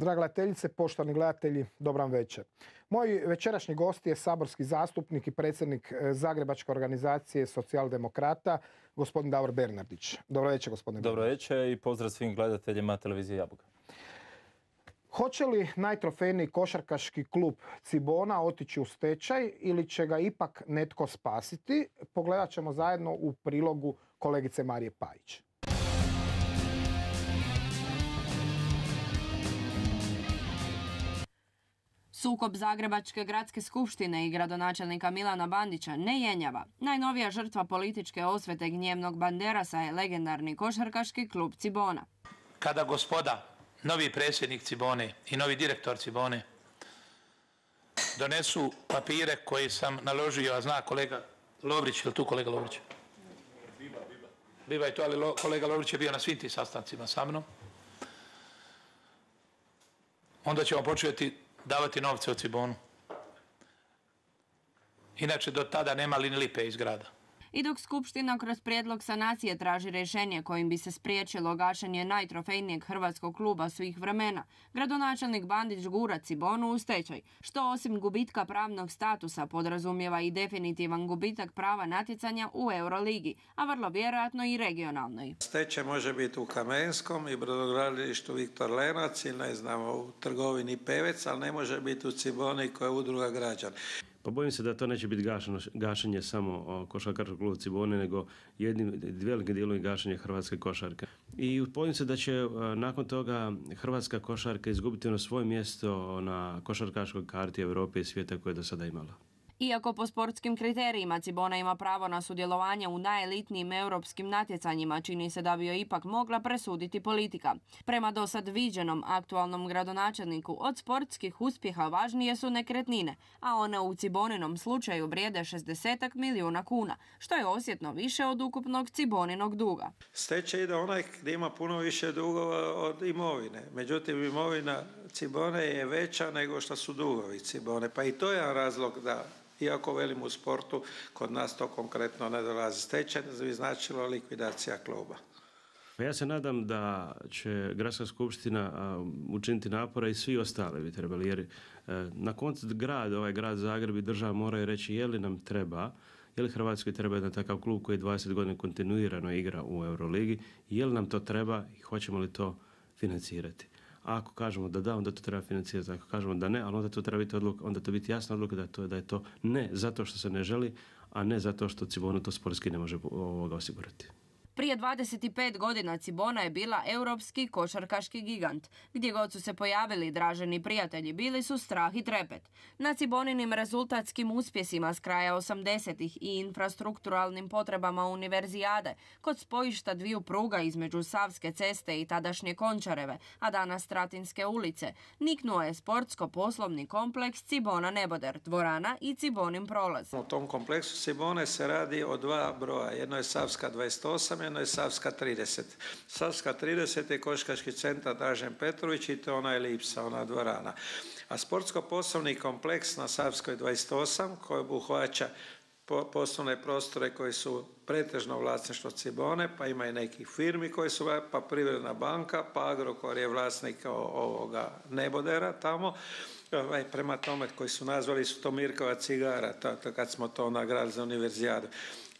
Draga gledateljice, poštovani gledatelji, dobran večer. Moj večerašnji gost je saborski zastupnik i predsjednik e, Zagrebačke organizacije socijaldemokrata, gospodin Davor Bernardić. Dobro večer, gospodine Dobro večer i pozdrav svim gledateljima televizije Jabuka. Hoće li najtrofejniji košarkaški klub Cibona otići u stečaj ili će ga ipak netko spasiti? Pogledat ćemo zajedno u prilogu kolegice Marije Pajić. Sukob Zagrebačke gradske skupštine i gradonačelnika Milana Bandića ne jenjava. Najnovija žrtva političke osvete gnjevnog Banderasa je legendarni košarkaški klub Cibona. Kada gospoda, novi predsjednik Cibone i novi direktor Cibone donesu papire koje sam naložio, a zna kolega Lovrić, je li tu kolega Lovrić? Biba, Biba. Biba je tu, ali kolega Lovrić je bio na svim tim sastancima sa mnom. Onda ćemo početi davati novce u Cibonu. Inače, do tada nema ni lipe iz grada. I dok Skupština kroz prijedlog sanacije traži rješenje kojim bi se spriječilo gašenje najtrofejnijeg hrvatskog kluba svih vremena, gradonačelnik Bandić gura Cibonu u stečaj, što osim gubitka pravnog statusa podrazumijeva i definitivan gubitak prava natjecanja u Euroligi, a vrlo vjerojatno i regionalnoj. Stečaj može biti u Kamenskom i brodogradilištu Viktor Lenac i ne u trgovini Pevec, ali ne može biti u Ciboni koja je udruga građana. Pa bojim se da to neće biti gašeno, gašenje samo košarkaškog kluba Cibone, nego jednim velikim dijelom i gašenje hrvatske košarke. I bojim se da će e, nakon toga hrvatska košarka izgubiti ono svoje mjesto na košarkaškoj karti Europe i svijeta koje je do sada imala. Iako po sportskim kriterijima Cibona ima pravo na sudjelovanje u najelitnijim europskim natjecanjima, čini se da bi joj ipak mogla presuditi politika. Prema dosad viđenom aktualnom gradonačelniku od sportskih uspjeha važnije su nekretnine, a one u Ciboninom slučaju vrijede 60 milijuna kuna, što je osjetno više od ukupnog Ciboninog duga. Steče ide onaj gdje ima puno više dugova od imovine. Međutim, imovina Cibone je veća nego što su dugovi Cibone. Pa i to je razlog da, iako velim u sportu, kod nas to konkretno ne dolazi stečaj, bi značilo likvidacija kluba. Pa ja se nadam da će Gradska skupština učiniti napora i svi ostali bi trebali, jer e, na konc grad, ovaj grad Zagreb i država moraju reći je li nam treba, je li Hrvatskoj treba jedan takav klub koji 20 godina kontinuirano igra u Euroligi, je li nam to treba i hoćemo li to financirati ako kažemo da da, onda to treba financirati. Ako kažemo da ne, ali onda to treba biti odluka, onda to biti jasna odluka da je to, da je to ne zato što se ne želi, a ne zato što Cibona to sportski ne može ovoga osigurati. Prije 25 godina Cibona je bila europski košarkaški gigant. Gdje god su se pojavili draženi prijatelji bili su strah i trepet. Na Ciboninim rezultatskim uspjesima s kraja 80-ih i infrastrukturalnim potrebama univerzijade, kod spojišta dviju pruga između Savske ceste i tadašnje Končareve, a danas Stratinske ulice, niknuo je sportsko-poslovni kompleks Cibona Neboder, dvorana i Cibonim prolaz. U tom kompleksu Cibone se radi o dva broja. Jedno je Savska 28, spomenuo je Savska 30. Savska 30 je koškaški centar Dražen Petrović i to ona je lipsa, ona dvorana. A sportsko-poslovni kompleks na Savskoj 28 koji obuhvaća poslovne prostore koji su pretežno vlasništvo Cibone, pa ima i nekih firmi koje su, pa Privredna banka, pa Agrokor je vlasnik ovoga Nebodera tamo. Ovaj, prema tome koji su nazvali su to Mirkova cigara, to, kad smo to nagradili za univerzijadu.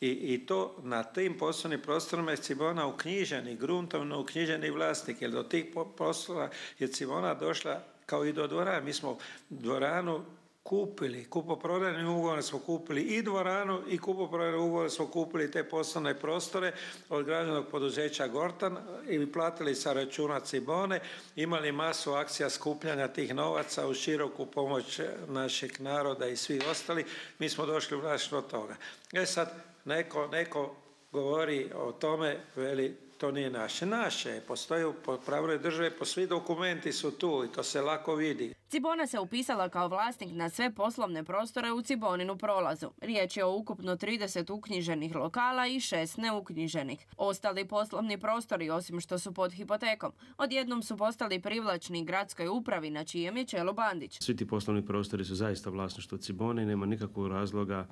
I, to na tim poslovnim prostorima je Cibona uknjiženi, gruntovno uknjiženi vlasnik, jer do tih poslova je Cibona došla kao i do dvorana. Mi smo dvoranu kupili, kupoprodajnim ugovorom smo kupili i dvoranu i kupoprodajni ugovore smo kupili te poslovne prostore od građanog poduzeća Gortan i platili sa računa Cibone, imali masu akcija skupljanja tih novaca u široku pomoć našeg naroda i svih ostali, mi smo došli u do toga. E sad, neko, neko govori o tome, veli, to nije naše. Naše, postoje u pravnoj državi, po svi dokumenti su tu i to se lako vidi. Cibona se upisala kao vlasnik na sve poslovne prostore u Ciboninu prolazu. Riječ je o ukupno 30 uknjiženih lokala i 6 neuknjiženih. Ostali poslovni prostori, osim što su pod hipotekom, odjednom su postali privlačni gradskoj upravi na čijem je Čelo Bandić. Svi ti poslovni prostori su zaista vlasništvo Cibone i nema nikakvog razloga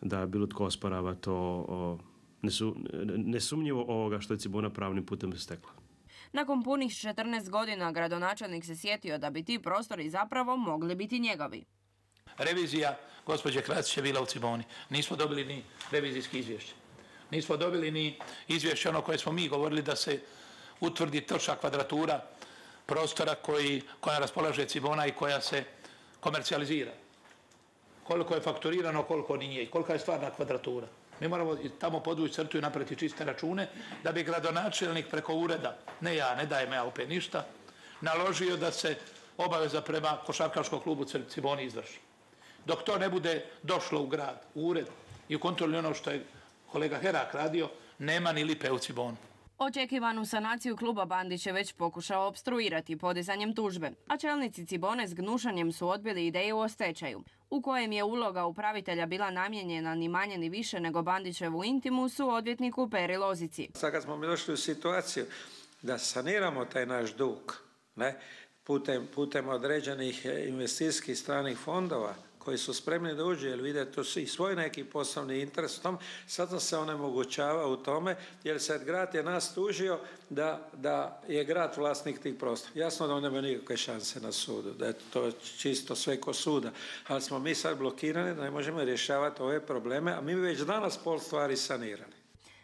da bilo tko osporava to nesumnjivo ovoga što je Cibona pravnim putem stekla. Nakon punih 14 godina gradonačelnik se sjetio da bi ti prostori zapravo mogli biti njegovi. Revizija gospođe Krasić je bila u Ciboni. Nismo dobili ni revizijski izvješće. Nismo dobili ni izvješće ono koje smo mi govorili da se utvrdi točna kvadratura prostora koja raspolaže Cibona i koja se komercijalizira koliko je fakturirano, koliko nije i kolika je stvarna kvadratura. Mi moramo tamo podvući crtu i napraviti čiste račune da bi gradonačelnik preko ureda, ne ja, ne dajem ja opet ništa, naložio da se obaveza prema košarkaškom klubu Ciboni izvrši. Dok to ne bude došlo u grad, u ured i u kontroli ono što je kolega Herak radio, nema ni lipe u Cibonu. Očekivanu sanaciju kluba Bandić je već pokušao obstruirati podizanjem tužbe, a čelnici Cibone s gnušanjem su odbili ideju o stečaju, u kojem je uloga upravitelja bila namjenjena ni manje ni više nego Bandićevu intimu su odvjetniku Peri Lozici. Sad kad smo mi došli u situaciju da saniramo taj naš dug ne, putem, putem određenih investicijskih stranih fondova, koji su spremni da uđe, jer vide tu i svoj neki poslovni interes tom, sad se onemogućava u tome jer sad grad je nas tužio da, da je grad vlasnik tih prostora. Jasno da on nema nikakve šanse na sudu, da je to čisto sve ko suda, ali smo mi sad blokirani da ne možemo rješavati ove probleme, a mi već danas pol stvari sanirali.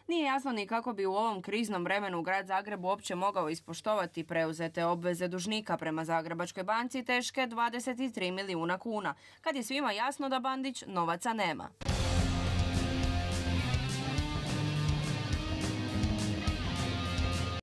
Nije jasno ni kako bi u ovom kriznom vremenu grad Zagreb uopće mogao ispoštovati preuzete obveze dužnika prema Zagrebačkoj banci teške 23 milijuna kuna, kad je svima jasno da Bandić novaca nema.